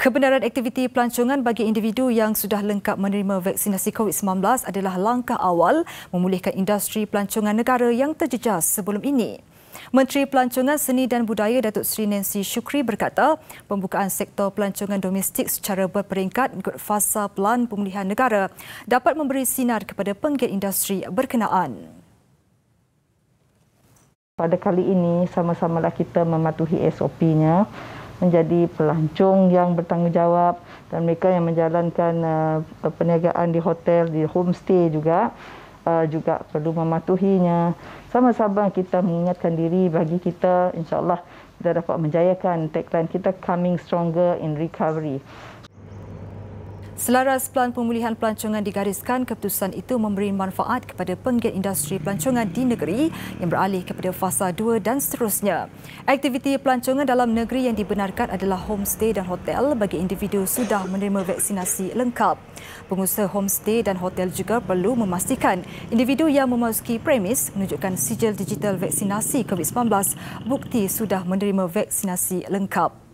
Kebenaran aktiviti pelancongan bagi individu yang sudah lengkap menerima vaksinasi COVID-19 adalah langkah awal memulihkan industri pelancongan negara yang terjejas sebelum ini. Menteri Pelancongan Seni dan Budaya Datuk Seri Nancy Shukri berkata, pembukaan sektor pelancongan domestik secara berperingkat ikut fasa pelan pemulihan negara dapat memberi sinar kepada penggiat industri berkenaan. Pada kali ini, sama-samalah kita mematuhi SOP-nya menjadi pelancong yang bertanggungjawab dan mereka yang menjalankan uh, perniagaan di hotel, di homestay juga uh, juga perlu mematuhinya. Sama-sama kita mengingatkan diri bagi kita insyaAllah kita dapat menjayakan tagline kita coming stronger in recovery. Selaras pelan pemulihan pelancongan digariskan, keputusan itu memberi manfaat kepada penggiat industri pelancongan di negeri yang beralih kepada fasa 2 dan seterusnya. Aktiviti pelancongan dalam negeri yang dibenarkan adalah homestay dan hotel bagi individu sudah menerima vaksinasi lengkap. Pengusaha homestay dan hotel juga perlu memastikan individu yang memasuki premis menunjukkan sijil digital vaksinasi COVID-19 bukti sudah menerima vaksinasi lengkap.